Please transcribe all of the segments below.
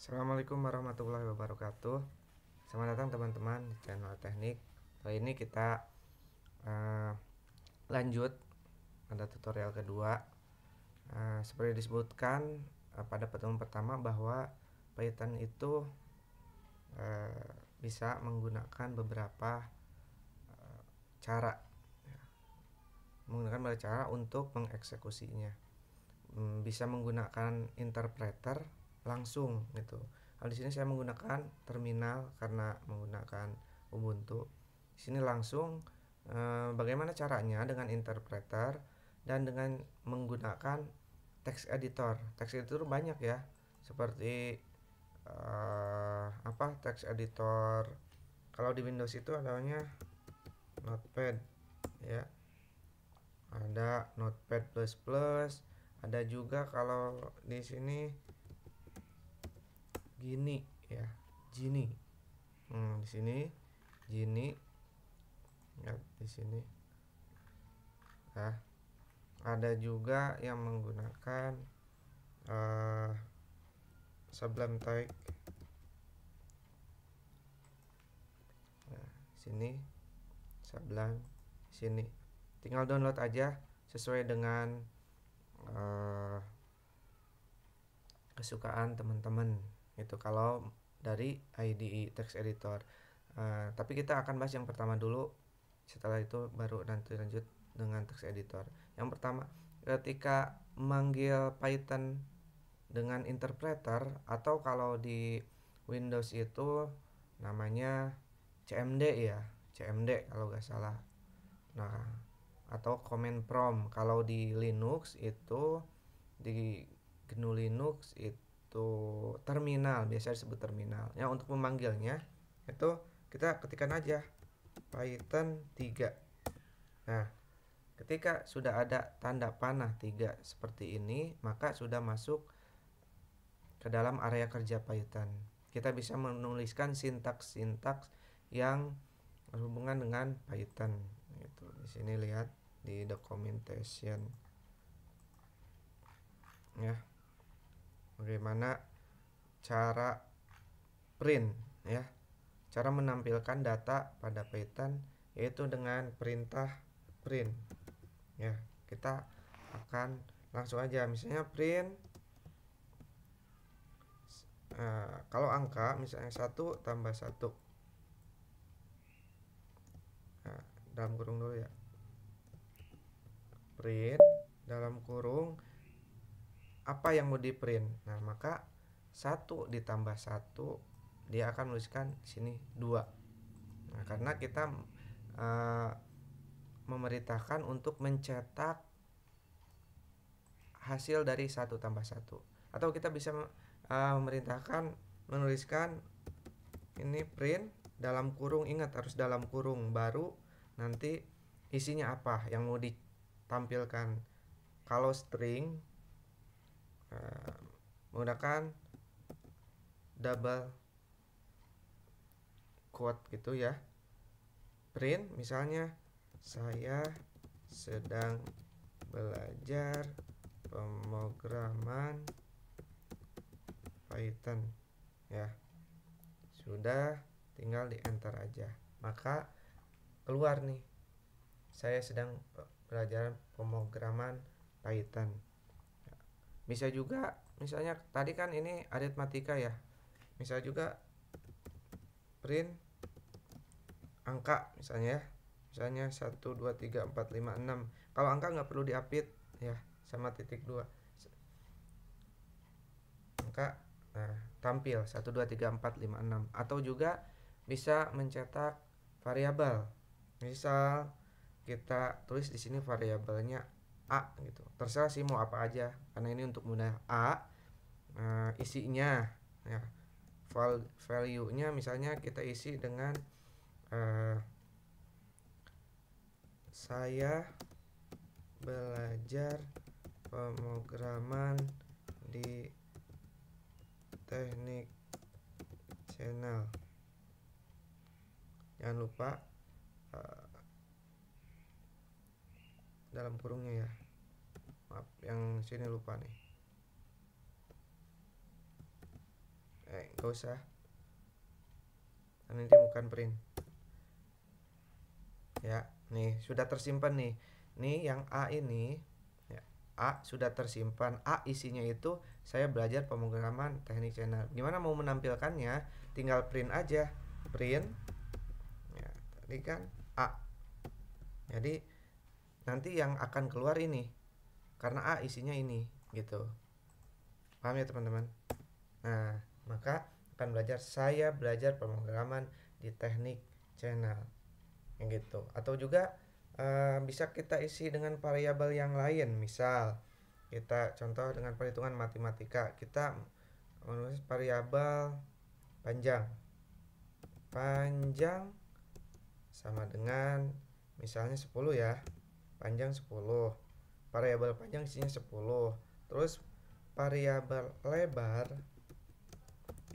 Assalamualaikum warahmatullahi wabarakatuh Selamat datang teman-teman di channel teknik Kali ini kita uh, lanjut pada tutorial kedua uh, Seperti disebutkan uh, pada pertemuan pertama bahwa Python itu uh, bisa menggunakan beberapa uh, cara ya. Menggunakan beberapa cara untuk mengeksekusinya hmm, Bisa menggunakan interpreter langsung gitu kalau di sini saya menggunakan terminal karena menggunakan Ubuntu di sini langsung e, bagaimana caranya dengan interpreter dan dengan menggunakan text editor text editor banyak ya seperti e, apa text editor kalau di Windows itu adanya Notepad ya ada Notepad plus ada juga kalau di sini gini ya gini hmm, di sini gini ya di sini nah ada juga yang menggunakan uh, sublime type nah, sini sublime sini tinggal download aja sesuai dengan uh, kesukaan teman-teman itu kalau dari IDE text editor uh, tapi kita akan bahas yang pertama dulu setelah itu baru nanti lanjut dengan text editor yang pertama ketika manggil Python dengan interpreter atau kalau di Windows itu namanya CMD ya CMD kalau nggak salah nah atau command prompt kalau di Linux itu di GNU Linux itu satu terminal biasanya disebut terminal ya untuk memanggilnya itu kita ketikkan aja python 3 nah ketika sudah ada tanda panah 3 seperti ini maka sudah masuk ke dalam area kerja Python kita bisa menuliskan sintaks-sintaks yang berhubungan dengan Python Itu di sini lihat di documentation ya bagaimana cara print ya cara menampilkan data pada Python yaitu dengan perintah print ya kita akan langsung aja misalnya print uh, kalau angka misalnya satu tambah satu nah, dalam kurung dulu ya print dalam kurung apa yang mau di print nah maka satu ditambah satu dia akan menuliskan sini dua nah, karena kita uh, memerintahkan untuk mencetak hasil dari satu tambah satu atau kita bisa uh, memerintahkan menuliskan ini print dalam kurung ingat harus dalam kurung baru nanti isinya apa yang mau ditampilkan kalau string Nah, menggunakan double quote gitu ya print misalnya saya sedang belajar pemrograman Python ya sudah tinggal di enter aja maka keluar nih saya sedang eh, belajar pemrograman Python bisa juga misalnya tadi kan ini aritmatika ya bisa juga print angka misalnya ya misalnya 1 2 3 4 5 6 kalau angka nggak perlu diapit ya sama titik 2 angka nah, tampil 1 2 3 4 5 6 atau juga bisa mencetak variabel misal kita tulis di sini variabelnya A gitu terserah sih mau apa aja karena ini untuk mudah A uh, isinya ya val value-nya misalnya kita isi dengan uh, saya belajar pemrograman di teknik channel jangan lupa dalam kurungnya ya maaf yang sini lupa nih eh nggak usah karena ini bukan print ya nih sudah tersimpan nih nih yang A ini ya, A sudah tersimpan A isinya itu saya belajar pemrograman teknik channel gimana mau menampilkannya tinggal print aja print ya tadi kan A jadi nanti yang akan keluar ini karena A isinya ini gitu paham ya teman-teman nah maka akan belajar saya belajar pemrograman di teknik channel yang gitu atau juga e, bisa kita isi dengan variabel yang lain misal kita contoh dengan perhitungan matematika kita menulis variabel panjang panjang sama dengan misalnya 10 ya panjang 10 variabel panjang isinya 10 terus variabel lebar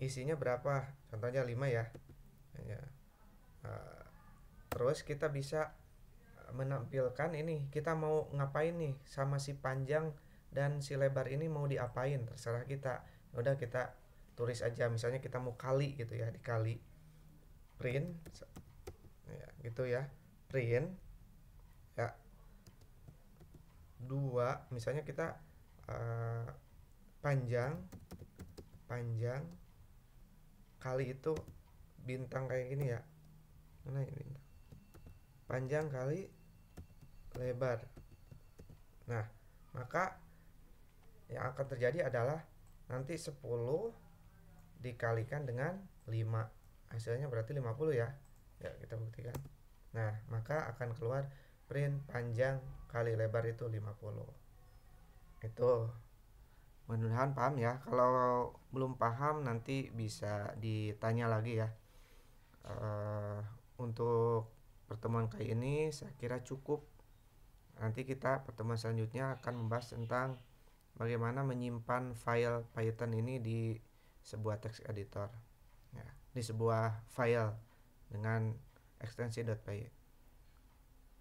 isinya berapa contohnya 5 ya hanya eh, terus kita bisa menampilkan ini kita mau ngapain nih sama si panjang dan si lebar ini mau diapain terserah kita ya udah kita tulis aja misalnya kita mau kali gitu ya dikali print ya gitu ya print dua misalnya kita uh, panjang panjang kali itu bintang kayak gini ya mana ini ya bintang panjang kali lebar nah maka yang akan terjadi adalah nanti 10 dikalikan dengan 5 hasilnya berarti 50 ya ya kita buktikan nah maka akan keluar print panjang kali lebar itu 50 itu mudah-mudahan paham ya kalau belum paham nanti bisa ditanya lagi ya uh, untuk pertemuan kali ini saya kira cukup nanti kita pertemuan selanjutnya akan membahas tentang bagaimana menyimpan file Python ini di sebuah text editor ya, di sebuah file dengan ekstensi .py